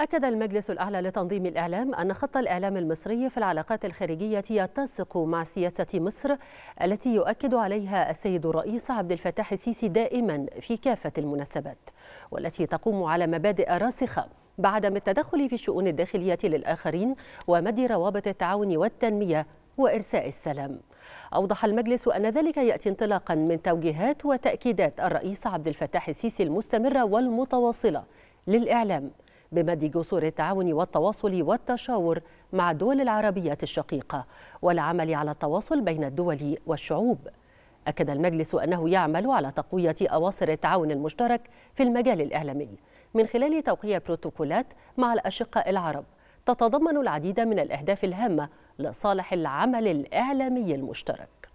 أكد المجلس الأعلى لتنظيم الإعلام أن خط الإعلام المصري في العلاقات الخارجية يتسق مع سياسة مصر التي يؤكد عليها السيد الرئيس عبد الفتاح السيسي دائما في كافة المناسبات والتي تقوم على مبادئ راسخة بعدم التدخل في الشؤون الداخلية للآخرين ومد روابط التعاون والتنمية وإرساء السلام أوضح المجلس أن ذلك يأتي انطلاقا من توجيهات وتأكيدات الرئيس عبد الفتاح السيسي المستمرة والمتواصلة للإعلام بمد جسور التعاون والتواصل والتشاور مع الدول العربية الشقيقة والعمل على التواصل بين الدول والشعوب أكد المجلس أنه يعمل على تقوية أواصر التعاون المشترك في المجال الإعلامي من خلال توقيع بروتوكولات مع الأشقاء العرب تتضمن العديد من الأهداف الهامة لصالح العمل الإعلامي المشترك